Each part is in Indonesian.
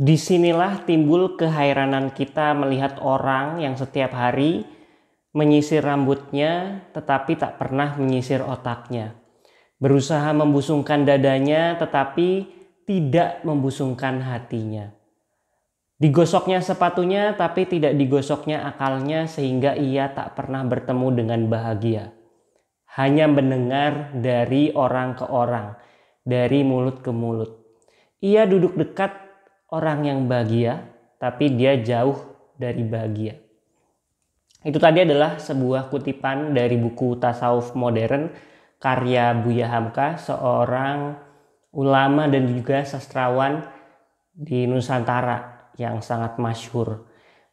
Disinilah timbul keheranan kita melihat orang yang setiap hari menyisir rambutnya tetapi tak pernah menyisir otaknya. Berusaha membusungkan dadanya tetapi tidak membusungkan hatinya. Digosoknya sepatunya tapi tidak digosoknya akalnya sehingga ia tak pernah bertemu dengan bahagia. Hanya mendengar dari orang ke orang, dari mulut ke mulut. Ia duduk dekat orang yang bahagia, tapi dia jauh dari bahagia. Itu tadi adalah sebuah kutipan dari buku Tasawuf Modern karya Buya Hamka, seorang ulama dan juga sastrawan di Nusantara yang sangat masyhur.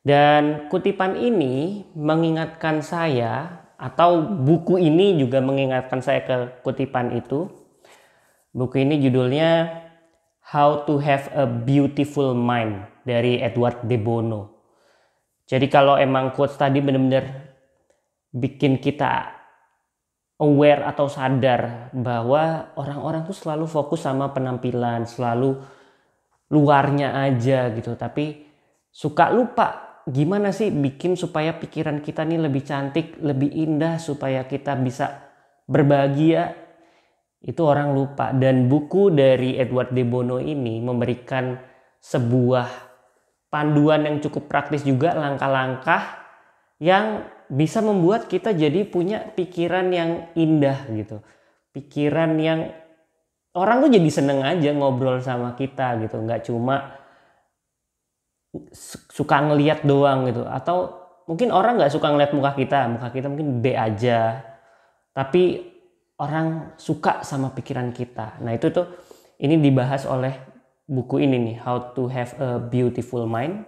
Dan kutipan ini mengingatkan saya atau buku ini juga mengingatkan saya ke kutipan itu. Buku ini judulnya How to Have a Beautiful Mind dari Edward De Bono. Jadi kalau emang quotes tadi benar-benar bikin kita aware atau sadar bahwa orang-orang tuh selalu fokus sama penampilan, selalu luarnya aja gitu, tapi suka lupa gimana sih bikin supaya pikiran kita nih lebih cantik, lebih indah supaya kita bisa berbahagia itu orang lupa dan buku dari Edward De Bono ini memberikan sebuah panduan yang cukup praktis juga langkah-langkah yang bisa membuat kita jadi punya pikiran yang indah gitu pikiran yang orang tuh jadi seneng aja ngobrol sama kita gitu nggak cuma suka ngeliat doang gitu atau mungkin orang nggak suka ngeliat muka kita muka kita mungkin B aja tapi orang suka sama pikiran kita. Nah, itu tuh ini dibahas oleh buku ini nih, How to Have a Beautiful Mind.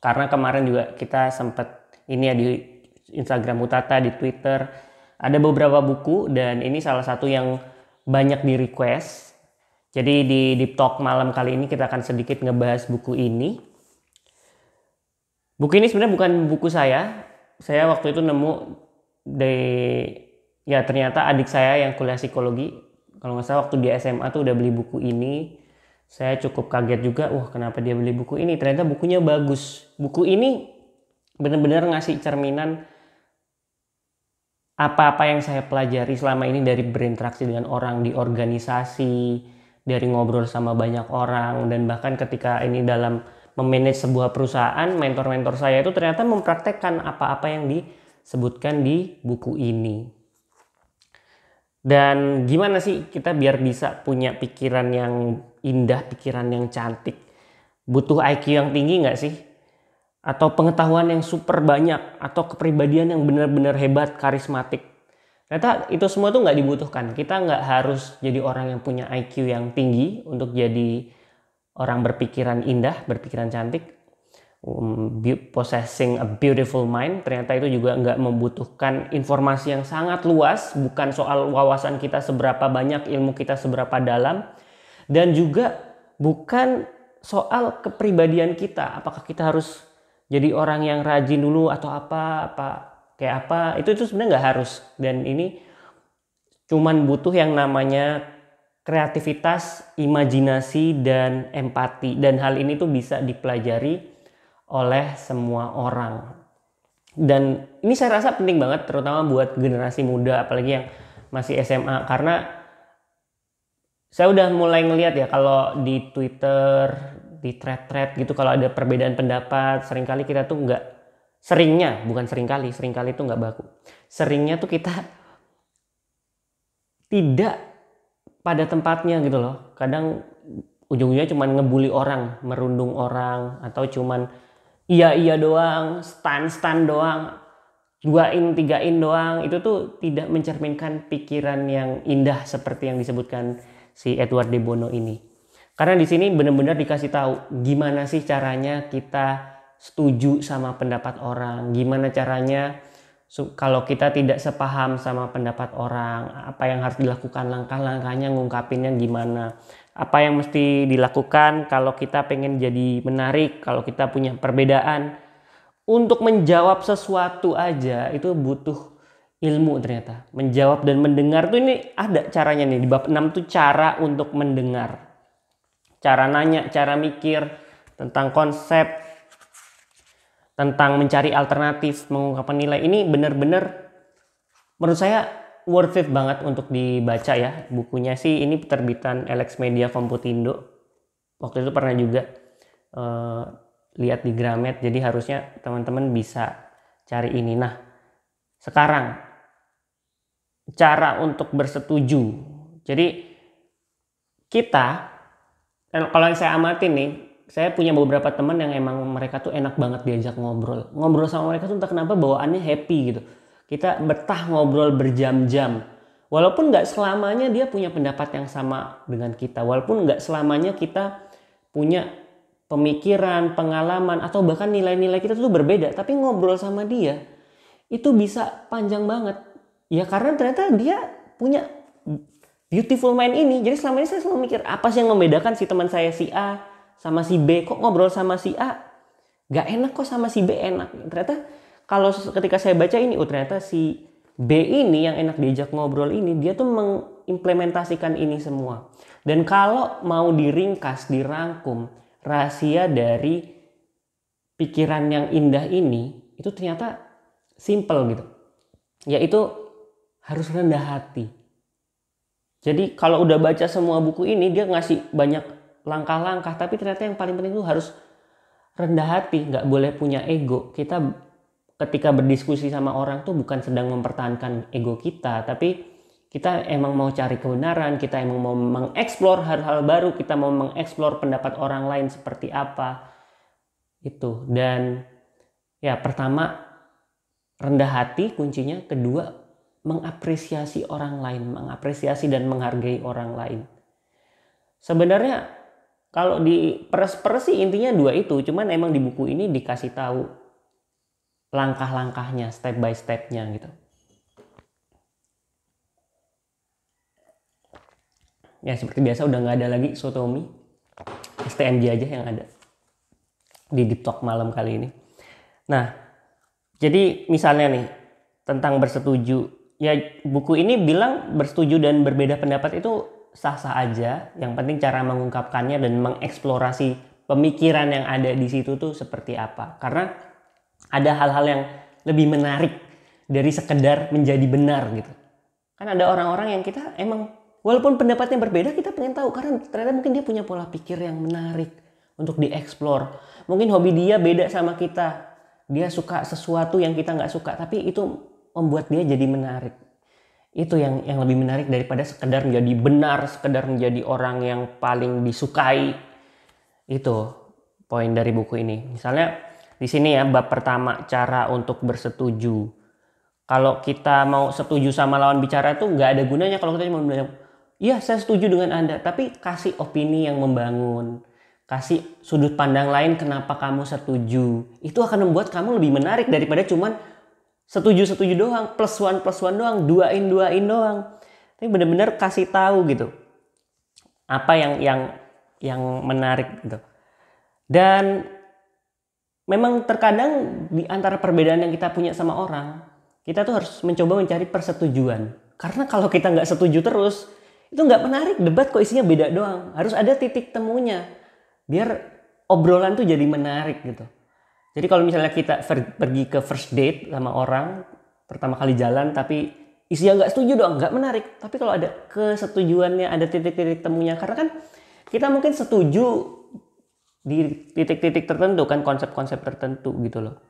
Karena kemarin juga kita sempat ini ya di Instagram Mutata, di Twitter ada beberapa buku dan ini salah satu yang banyak di request. Jadi di Deep Talk malam kali ini kita akan sedikit ngebahas buku ini. Buku ini sebenarnya bukan buku saya. Saya waktu itu nemu di ya ternyata adik saya yang kuliah psikologi kalau nggak salah waktu di SMA tuh udah beli buku ini saya cukup kaget juga wah kenapa dia beli buku ini ternyata bukunya bagus buku ini benar-benar ngasih cerminan apa-apa yang saya pelajari selama ini dari berinteraksi dengan orang di organisasi, dari ngobrol sama banyak orang, dan bahkan ketika ini dalam memanage sebuah perusahaan, mentor-mentor saya itu ternyata mempraktekkan apa-apa yang disebutkan di buku ini. Dan gimana sih kita biar bisa punya pikiran yang indah, pikiran yang cantik? Butuh IQ yang tinggi nggak sih? Atau pengetahuan yang super banyak? Atau kepribadian yang benar-benar hebat, karismatik? Ternyata itu semua tuh nggak dibutuhkan. Kita nggak harus jadi orang yang punya IQ yang tinggi untuk jadi orang berpikiran indah, berpikiran cantik. Um, possessing a beautiful mind ternyata itu juga nggak membutuhkan informasi yang sangat luas bukan soal wawasan kita seberapa banyak ilmu kita seberapa dalam dan juga bukan soal kepribadian kita apakah kita harus jadi orang yang rajin dulu atau apa apa kayak apa itu itu sebenarnya nggak harus dan ini cuman butuh yang namanya kreativitas imajinasi dan empati dan hal ini tuh bisa dipelajari oleh semua orang. Dan ini saya rasa penting banget terutama buat generasi muda apalagi yang masih SMA karena saya udah mulai ngelihat ya kalau di Twitter, di thread-thread gitu kalau ada perbedaan pendapat, seringkali kita tuh nggak seringnya, bukan seringkali, seringkali itu nggak baku. Seringnya tuh kita tidak pada tempatnya gitu loh. Kadang ujung-ujungnya cuman ngebully orang, merundung orang, atau cuman iya iya doang, stand stand doang, duain tigain doang itu tuh tidak mencerminkan pikiran yang indah seperti yang disebutkan si Edward De Bono ini. Karena di sini benar-benar dikasih tahu gimana sih caranya kita setuju sama pendapat orang, gimana caranya kalau kita tidak sepaham sama pendapat orang, apa yang harus dilakukan langkah-langkahnya ngungkapinnya gimana apa yang mesti dilakukan kalau kita pengen jadi menarik, kalau kita punya perbedaan. Untuk menjawab sesuatu aja itu butuh ilmu ternyata. Menjawab dan mendengar tuh ini ada caranya nih. Di bab 6 tuh cara untuk mendengar. Cara nanya, cara mikir tentang konsep, tentang mencari alternatif, mengungkapkan nilai. Ini benar-benar menurut saya worth it banget untuk dibaca ya. Bukunya sih ini penerbitan Alex Media Komputindo. Waktu itu pernah juga uh, lihat di Gramet. Jadi harusnya teman-teman bisa cari ini. Nah, sekarang cara untuk bersetuju. Jadi kita kalau yang saya amati nih, saya punya beberapa teman yang emang mereka tuh enak banget diajak ngobrol. Ngobrol sama mereka tuh entah kenapa bawaannya happy gitu kita betah ngobrol berjam-jam. Walaupun nggak selamanya dia punya pendapat yang sama dengan kita. Walaupun nggak selamanya kita punya pemikiran, pengalaman, atau bahkan nilai-nilai kita tuh berbeda. Tapi ngobrol sama dia, itu bisa panjang banget. Ya karena ternyata dia punya beautiful mind ini. Jadi selama ini saya selalu mikir, apa sih yang membedakan si teman saya si A sama si B? Kok ngobrol sama si A? Gak enak kok sama si B enak. Ternyata kalau ketika saya baca ini oh ternyata si B ini yang enak diajak ngobrol ini dia tuh mengimplementasikan ini semua dan kalau mau diringkas dirangkum rahasia dari pikiran yang indah ini itu ternyata simple gitu yaitu harus rendah hati jadi kalau udah baca semua buku ini dia ngasih banyak langkah-langkah tapi ternyata yang paling penting itu harus rendah hati, nggak boleh punya ego. Kita ketika berdiskusi sama orang tuh bukan sedang mempertahankan ego kita, tapi kita emang mau cari kebenaran, kita emang mau mengeksplor hal-hal baru, kita mau mengeksplor pendapat orang lain seperti apa. Itu. Dan ya pertama rendah hati kuncinya, kedua mengapresiasi orang lain, mengapresiasi dan menghargai orang lain. Sebenarnya kalau di pers persi intinya dua itu, cuman emang di buku ini dikasih tahu langkah-langkahnya, step by stepnya gitu. Ya seperti biasa udah nggak ada lagi Sotomi, STMJ aja yang ada di Deep Talk malam kali ini. Nah, jadi misalnya nih tentang bersetuju, ya buku ini bilang bersetuju dan berbeda pendapat itu sah-sah aja. Yang penting cara mengungkapkannya dan mengeksplorasi pemikiran yang ada di situ tuh seperti apa. Karena ada hal-hal yang lebih menarik dari sekedar menjadi benar gitu. Kan ada orang-orang yang kita emang walaupun pendapatnya berbeda kita pengen tahu karena ternyata mungkin dia punya pola pikir yang menarik untuk dieksplor. Mungkin hobi dia beda sama kita. Dia suka sesuatu yang kita nggak suka tapi itu membuat dia jadi menarik. Itu yang yang lebih menarik daripada sekedar menjadi benar, sekedar menjadi orang yang paling disukai. Itu poin dari buku ini. Misalnya di sini ya bab pertama cara untuk bersetuju. Kalau kita mau setuju sama lawan bicara itu nggak ada gunanya kalau kita cuma bilang, iya saya setuju dengan Anda, tapi kasih opini yang membangun. Kasih sudut pandang lain kenapa kamu setuju. Itu akan membuat kamu lebih menarik daripada cuman setuju-setuju doang, plus one plus one doang, dua in dua in doang. Tapi benar benar kasih tahu gitu. Apa yang yang yang menarik gitu. Dan memang terkadang di antara perbedaan yang kita punya sama orang, kita tuh harus mencoba mencari persetujuan. Karena kalau kita nggak setuju terus, itu nggak menarik. Debat kok isinya beda doang. Harus ada titik temunya. Biar obrolan tuh jadi menarik gitu. Jadi kalau misalnya kita pergi ke first date sama orang, pertama kali jalan tapi isinya nggak setuju doang, nggak menarik. Tapi kalau ada kesetujuannya, ada titik-titik temunya. Karena kan kita mungkin setuju di titik-titik tertentu kan konsep-konsep tertentu gitu loh.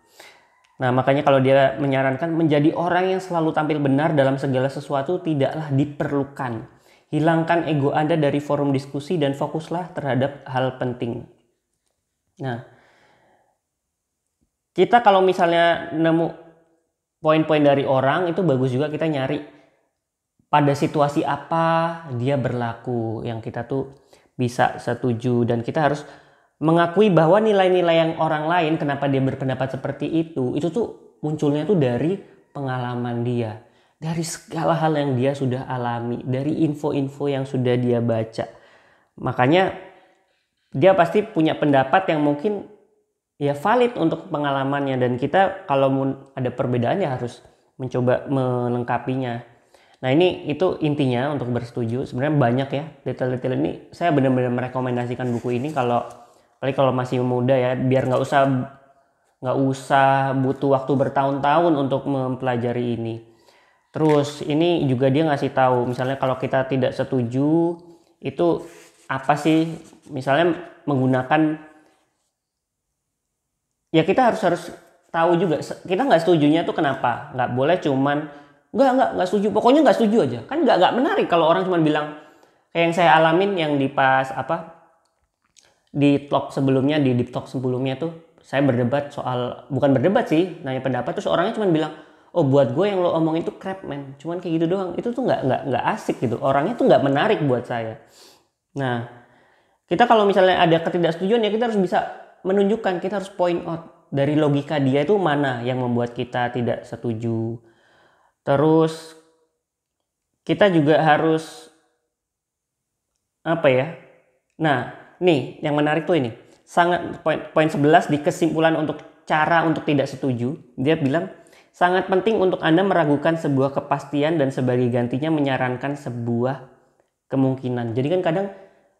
Nah makanya kalau dia menyarankan menjadi orang yang selalu tampil benar dalam segala sesuatu tidaklah diperlukan. Hilangkan ego Anda dari forum diskusi dan fokuslah terhadap hal penting. Nah, kita kalau misalnya nemu poin-poin dari orang itu bagus juga kita nyari pada situasi apa dia berlaku yang kita tuh bisa setuju dan kita harus mengakui bahwa nilai-nilai yang orang lain kenapa dia berpendapat seperti itu itu tuh munculnya tuh dari pengalaman dia dari segala hal yang dia sudah alami dari info-info yang sudah dia baca makanya dia pasti punya pendapat yang mungkin ya valid untuk pengalamannya dan kita kalau ada perbedaannya harus mencoba melengkapinya Nah ini itu intinya untuk bersetuju. Sebenarnya banyak ya detail-detail ini. Saya benar-benar merekomendasikan buku ini kalau Apalagi kalau masih muda ya, biar nggak usah nggak usah butuh waktu bertahun-tahun untuk mempelajari ini. Terus ini juga dia ngasih tahu, misalnya kalau kita tidak setuju itu apa sih? Misalnya menggunakan ya kita harus harus tahu juga kita nggak nya tuh kenapa? Nggak boleh cuman nggak nggak nggak setuju. Pokoknya nggak setuju aja. Kan nggak nggak menarik kalau orang cuma bilang kayak yang saya alamin yang di pas apa di talk sebelumnya di deep talk sebelumnya tuh saya berdebat soal bukan berdebat sih nanya pendapat terus orangnya cuma bilang oh buat gue yang lo omongin tuh crap man cuman kayak gitu doang itu tuh nggak nggak nggak asik gitu orangnya tuh nggak menarik buat saya nah kita kalau misalnya ada ketidaksetujuan ya kita harus bisa menunjukkan kita harus point out dari logika dia itu mana yang membuat kita tidak setuju terus kita juga harus apa ya nah nih yang menarik tuh ini. Sangat poin poin 11 di kesimpulan untuk cara untuk tidak setuju, dia bilang sangat penting untuk Anda meragukan sebuah kepastian dan sebagai gantinya menyarankan sebuah kemungkinan. Jadi kan kadang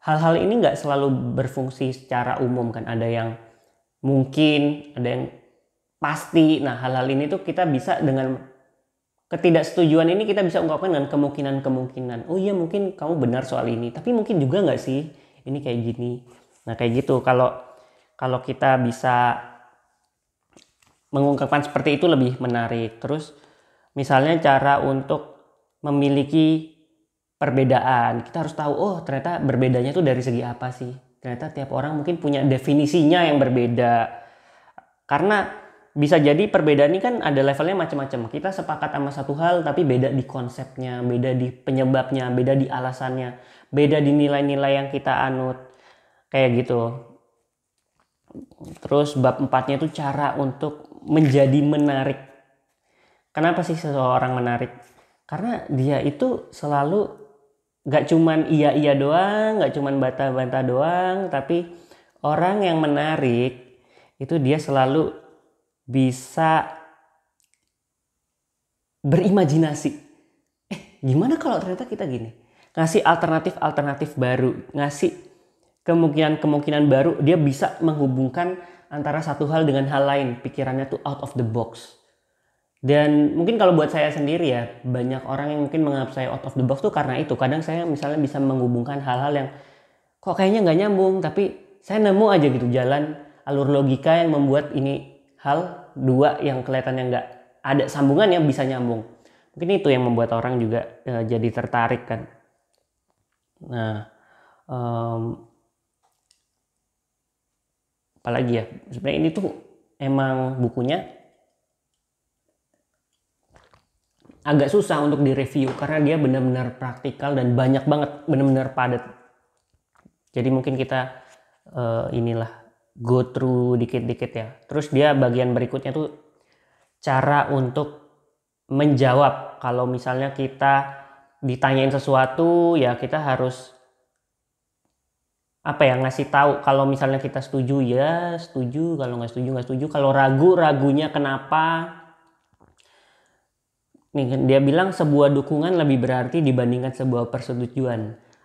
hal-hal ini nggak selalu berfungsi secara umum kan. Ada yang mungkin, ada yang pasti. Nah hal-hal ini tuh kita bisa dengan ketidaksetujuan ini kita bisa ungkapkan dengan kemungkinan-kemungkinan. Oh iya mungkin kamu benar soal ini, tapi mungkin juga nggak sih? ini kayak gini nah kayak gitu kalau kalau kita bisa mengungkapkan seperti itu lebih menarik terus misalnya cara untuk memiliki perbedaan kita harus tahu oh ternyata berbedanya tuh dari segi apa sih ternyata tiap orang mungkin punya definisinya yang berbeda karena bisa jadi perbedaan ini kan ada levelnya macam-macam. Kita sepakat sama satu hal tapi beda di konsepnya, beda di penyebabnya, beda di alasannya beda di nilai-nilai yang kita anut kayak gitu terus bab empatnya itu cara untuk menjadi menarik kenapa sih seseorang menarik karena dia itu selalu gak cuman iya iya doang gak cuman bata bata doang tapi orang yang menarik itu dia selalu bisa berimajinasi eh gimana kalau ternyata kita gini ngasih alternatif-alternatif baru, ngasih kemungkinan-kemungkinan baru, dia bisa menghubungkan antara satu hal dengan hal lain, pikirannya tuh out of the box. Dan mungkin kalau buat saya sendiri ya, banyak orang yang mungkin menganggap saya out of the box tuh karena itu. Kadang saya misalnya bisa menghubungkan hal-hal yang kok kayaknya nggak nyambung, tapi saya nemu aja gitu jalan alur logika yang membuat ini hal dua yang kelihatannya nggak ada sambungan yang bisa nyambung. Mungkin itu yang membuat orang juga e, jadi tertarik kan. Nah, um, apalagi ya, sebenarnya ini tuh emang bukunya agak susah untuk direview karena dia benar-benar praktikal dan banyak banget, benar-benar padat. Jadi mungkin kita uh, inilah go through dikit-dikit ya. Terus dia bagian berikutnya tuh cara untuk menjawab kalau misalnya kita ditanyain sesuatu ya kita harus apa ya ngasih tahu kalau misalnya kita setuju ya setuju kalau nggak setuju nggak setuju kalau ragu ragunya kenapa nih dia bilang sebuah dukungan lebih berarti dibandingkan sebuah persetujuan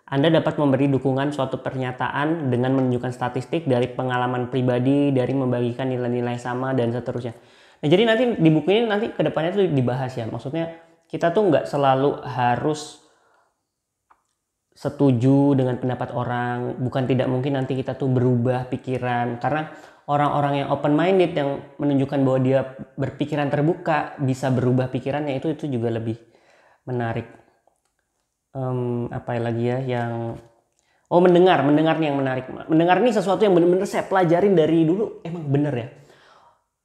anda dapat memberi dukungan suatu pernyataan dengan menunjukkan statistik dari pengalaman pribadi dari membagikan nilai-nilai sama dan seterusnya nah jadi nanti di buku ini nanti kedepannya itu dibahas ya maksudnya kita tuh nggak selalu harus setuju dengan pendapat orang bukan tidak mungkin nanti kita tuh berubah pikiran karena orang-orang yang open minded yang menunjukkan bahwa dia berpikiran terbuka bisa berubah pikirannya itu itu juga lebih menarik um, apa lagi ya yang oh mendengar mendengar nih yang menarik mendengar nih sesuatu yang benar-benar saya pelajarin dari dulu emang bener ya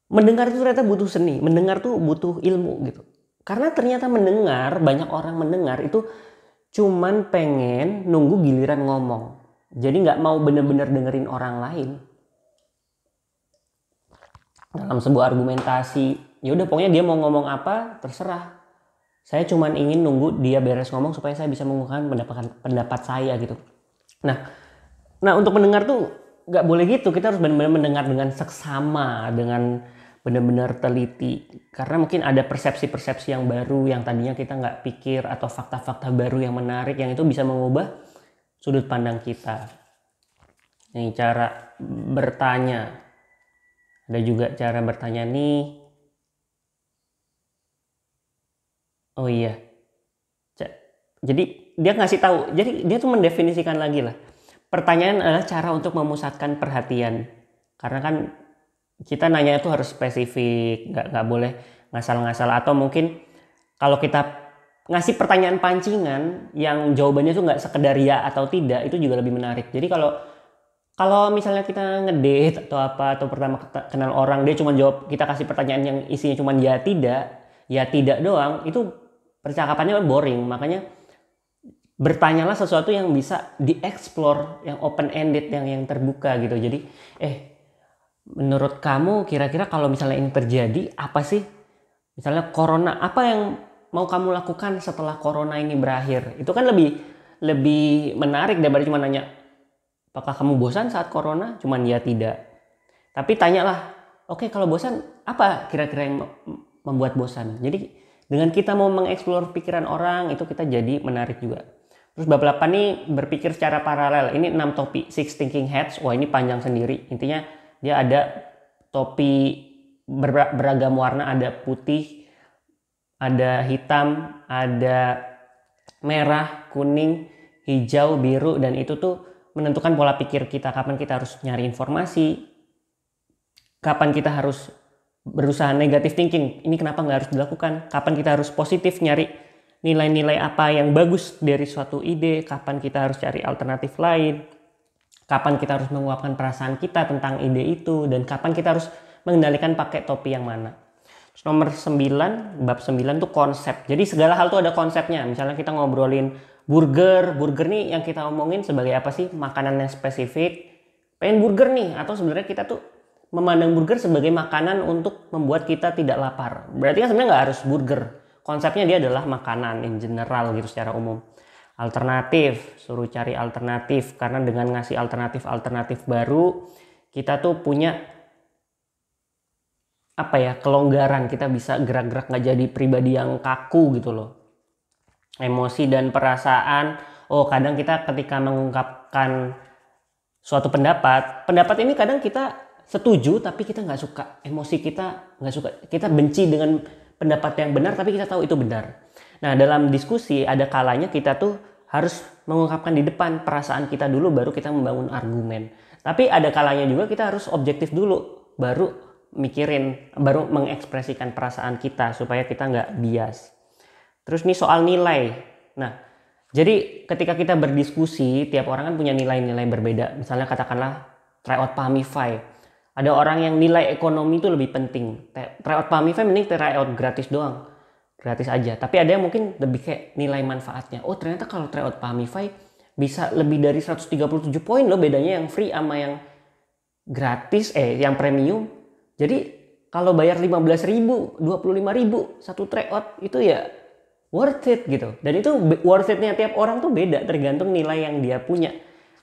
mendengar itu ternyata butuh seni mendengar tuh butuh ilmu gitu karena ternyata mendengar, banyak orang mendengar itu cuman pengen nunggu giliran ngomong. Jadi nggak mau bener-bener dengerin orang lain. Dalam sebuah argumentasi, ya udah pokoknya dia mau ngomong apa terserah. Saya cuman ingin nunggu dia beres ngomong supaya saya bisa mengungkapkan pendapat pendapat saya gitu. Nah, nah untuk mendengar tuh nggak boleh gitu. Kita harus benar-benar mendengar dengan seksama, dengan benar-benar teliti karena mungkin ada persepsi-persepsi yang baru yang tadinya kita nggak pikir atau fakta-fakta baru yang menarik yang itu bisa mengubah sudut pandang kita ini cara bertanya ada juga cara bertanya nih oh iya jadi dia ngasih tahu jadi dia tuh mendefinisikan lagi lah pertanyaan adalah cara untuk memusatkan perhatian karena kan kita nanya itu harus spesifik nggak nggak boleh ngasal-ngasal atau mungkin kalau kita ngasih pertanyaan pancingan yang jawabannya tuh nggak sekedar ya atau tidak itu juga lebih menarik jadi kalau kalau misalnya kita ngedate atau apa atau pertama kenal orang dia cuma jawab kita kasih pertanyaan yang isinya cuma ya tidak ya tidak doang itu percakapannya kan boring makanya bertanyalah sesuatu yang bisa dieksplor yang open ended yang yang terbuka gitu jadi eh menurut kamu kira-kira kalau misalnya ini terjadi apa sih misalnya corona apa yang mau kamu lakukan setelah corona ini berakhir itu kan lebih lebih menarik daripada cuma nanya apakah kamu bosan saat corona cuman ya tidak tapi tanyalah oke okay, kalau bosan apa kira-kira yang membuat bosan jadi dengan kita mau mengeksplor pikiran orang itu kita jadi menarik juga Terus bab 8 nih berpikir secara paralel. Ini 6 topik, six thinking heads. Wah ini panjang sendiri. Intinya dia ada topi beragam warna ada putih ada hitam ada merah kuning hijau biru dan itu tuh menentukan pola pikir kita kapan kita harus nyari informasi kapan kita harus berusaha negatif thinking ini kenapa nggak harus dilakukan kapan kita harus positif nyari nilai-nilai apa yang bagus dari suatu ide kapan kita harus cari alternatif lain kapan kita harus menguapkan perasaan kita tentang ide itu dan kapan kita harus mengendalikan pakai topi yang mana. Terus nomor 9, bab 9 itu konsep. Jadi segala hal itu ada konsepnya. Misalnya kita ngobrolin burger, burger nih yang kita omongin sebagai apa sih? Makanan yang spesifik. Pengen burger nih atau sebenarnya kita tuh memandang burger sebagai makanan untuk membuat kita tidak lapar. Berarti kan sebenarnya nggak harus burger. Konsepnya dia adalah makanan in general gitu secara umum alternatif, suruh cari alternatif karena dengan ngasih alternatif-alternatif baru kita tuh punya apa ya kelonggaran kita bisa gerak-gerak nggak jadi pribadi yang kaku gitu loh emosi dan perasaan oh kadang kita ketika mengungkapkan suatu pendapat pendapat ini kadang kita setuju tapi kita nggak suka emosi kita nggak suka kita benci dengan pendapat yang benar tapi kita tahu itu benar nah dalam diskusi ada kalanya kita tuh harus mengungkapkan di depan perasaan kita dulu baru kita membangun argumen. Tapi ada kalanya juga kita harus objektif dulu baru mikirin baru mengekspresikan perasaan kita supaya kita nggak bias. Terus nih soal nilai. Nah, jadi ketika kita berdiskusi tiap orang kan punya nilai-nilai berbeda. Misalnya katakanlah tryout Pamify. Ada orang yang nilai ekonomi itu lebih penting. Tryout Pamify mending tryout gratis doang gratis aja. Tapi ada yang mungkin lebih kayak nilai manfaatnya. Oh ternyata kalau tryout Pahamify bisa lebih dari 137 poin loh bedanya yang free sama yang gratis, eh yang premium. Jadi kalau bayar 15 ribu, 25 ribu satu tryout itu ya worth it gitu. Dan itu worth itnya tiap orang tuh beda tergantung nilai yang dia punya.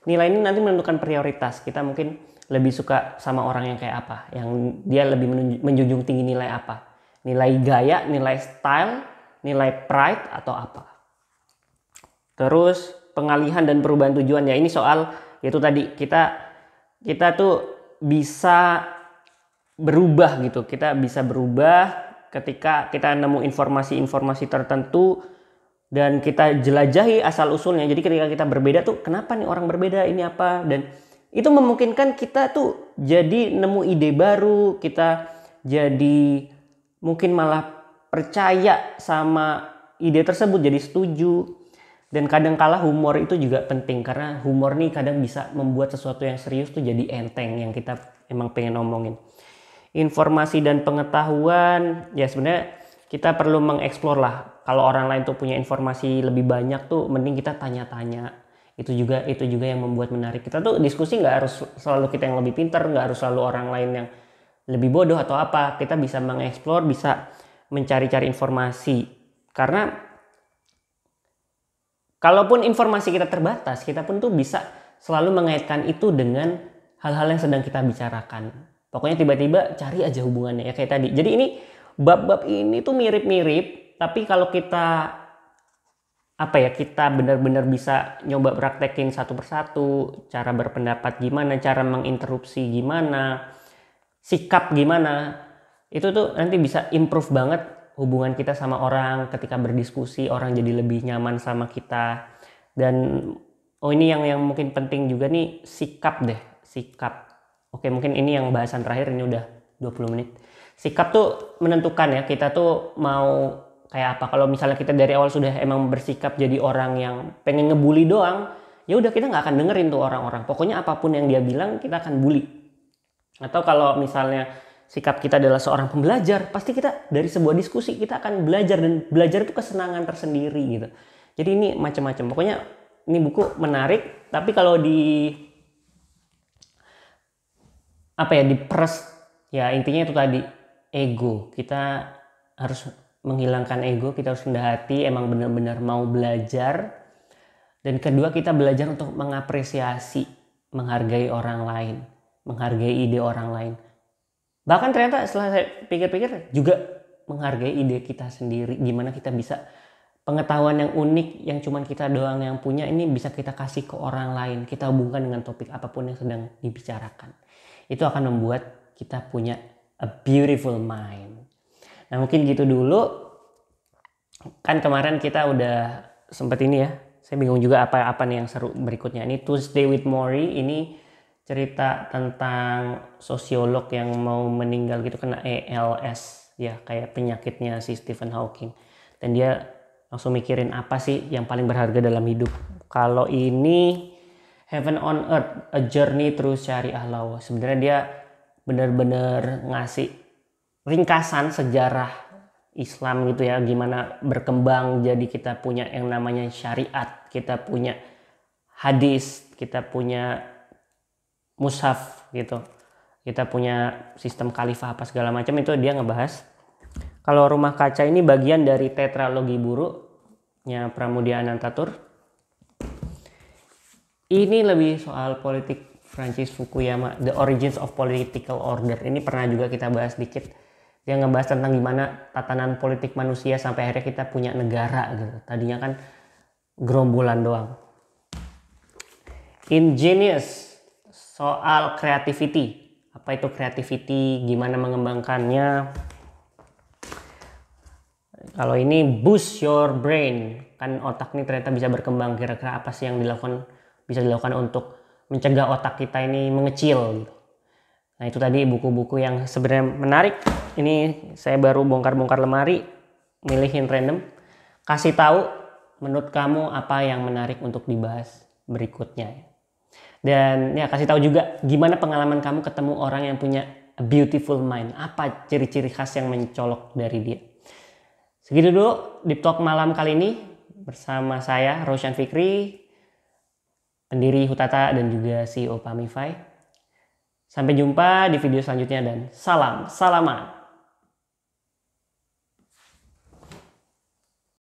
Nilai ini nanti menentukan prioritas. Kita mungkin lebih suka sama orang yang kayak apa, yang dia lebih menjunjung tinggi nilai apa nilai gaya, nilai style, nilai pride atau apa. Terus pengalihan dan perubahan tujuan ya ini soal yaitu tadi kita kita tuh bisa berubah gitu. Kita bisa berubah ketika kita nemu informasi-informasi tertentu dan kita jelajahi asal usulnya. Jadi ketika kita berbeda tuh kenapa nih orang berbeda ini apa dan itu memungkinkan kita tuh jadi nemu ide baru, kita jadi mungkin malah percaya sama ide tersebut jadi setuju dan kadang kala humor itu juga penting karena humor nih kadang bisa membuat sesuatu yang serius tuh jadi enteng yang kita emang pengen omongin informasi dan pengetahuan ya sebenarnya kita perlu mengeksplor lah kalau orang lain tuh punya informasi lebih banyak tuh mending kita tanya-tanya itu juga itu juga yang membuat menarik kita tuh diskusi nggak harus selalu kita yang lebih pintar nggak harus selalu orang lain yang lebih bodoh atau apa kita bisa mengeksplor bisa mencari-cari informasi karena kalaupun informasi kita terbatas kita pun tuh bisa selalu mengaitkan itu dengan hal-hal yang sedang kita bicarakan pokoknya tiba-tiba cari aja hubungannya ya kayak tadi jadi ini bab-bab ini tuh mirip-mirip tapi kalau kita apa ya kita benar-benar bisa nyoba praktekin satu persatu cara berpendapat gimana cara menginterupsi gimana sikap gimana itu tuh nanti bisa improve banget hubungan kita sama orang ketika berdiskusi orang jadi lebih nyaman sama kita dan oh ini yang yang mungkin penting juga nih sikap deh sikap oke mungkin ini yang bahasan terakhir ini udah 20 menit sikap tuh menentukan ya kita tuh mau kayak apa kalau misalnya kita dari awal sudah emang bersikap jadi orang yang pengen ngebully doang ya udah kita nggak akan dengerin tuh orang-orang pokoknya apapun yang dia bilang kita akan bully atau kalau misalnya sikap kita adalah seorang pembelajar, pasti kita dari sebuah diskusi kita akan belajar dan belajar itu kesenangan tersendiri gitu. Jadi ini macam-macam. Pokoknya ini buku menarik, tapi kalau di apa ya diperes ya intinya itu tadi ego. Kita harus menghilangkan ego, kita harus rendah hati, emang benar-benar mau belajar. Dan kedua kita belajar untuk mengapresiasi, menghargai orang lain menghargai ide orang lain. Bahkan ternyata setelah saya pikir-pikir juga menghargai ide kita sendiri. Gimana kita bisa pengetahuan yang unik yang cuma kita doang yang punya ini bisa kita kasih ke orang lain. Kita hubungkan dengan topik apapun yang sedang dibicarakan. Itu akan membuat kita punya a beautiful mind. Nah mungkin gitu dulu. Kan kemarin kita udah sempet ini ya. Saya bingung juga apa-apa nih yang seru berikutnya. Ini Tuesday with Mori ini cerita tentang sosiolog yang mau meninggal gitu kena ALS ya kayak penyakitnya si Stephen Hawking dan dia langsung mikirin apa sih yang paling berharga dalam hidup kalau ini Heaven on Earth A Journey Through Syariah Allah sebenarnya dia benar-benar ngasih ringkasan sejarah Islam gitu ya gimana berkembang jadi kita punya yang namanya syariat kita punya hadis kita punya mushaf gitu kita punya sistem khalifah apa segala macam itu dia ngebahas kalau rumah kaca ini bagian dari tetralogi buruknya Pramudia Anantatur ini lebih soal politik Francis Fukuyama The Origins of Political Order ini pernah juga kita bahas dikit dia ngebahas tentang gimana tatanan politik manusia sampai akhirnya kita punya negara gitu tadinya kan gerombolan doang ingenious soal creativity. Apa itu creativity? Gimana mengembangkannya? Kalau ini boost your brain, kan otak ini ternyata bisa berkembang. Kira-kira apa sih yang dilakukan bisa dilakukan untuk mencegah otak kita ini mengecil gitu. Nah, itu tadi buku-buku yang sebenarnya menarik. Ini saya baru bongkar-bongkar lemari, milihin random. Kasih tahu menurut kamu apa yang menarik untuk dibahas berikutnya ya. Dan ya kasih tahu juga gimana pengalaman kamu ketemu orang yang punya a beautiful mind. Apa ciri-ciri khas yang mencolok dari dia. Segitu dulu di Talk malam kali ini bersama saya Roshan Fikri, pendiri Hutata dan juga CEO Pamify. Sampai jumpa di video selanjutnya dan salam salaman.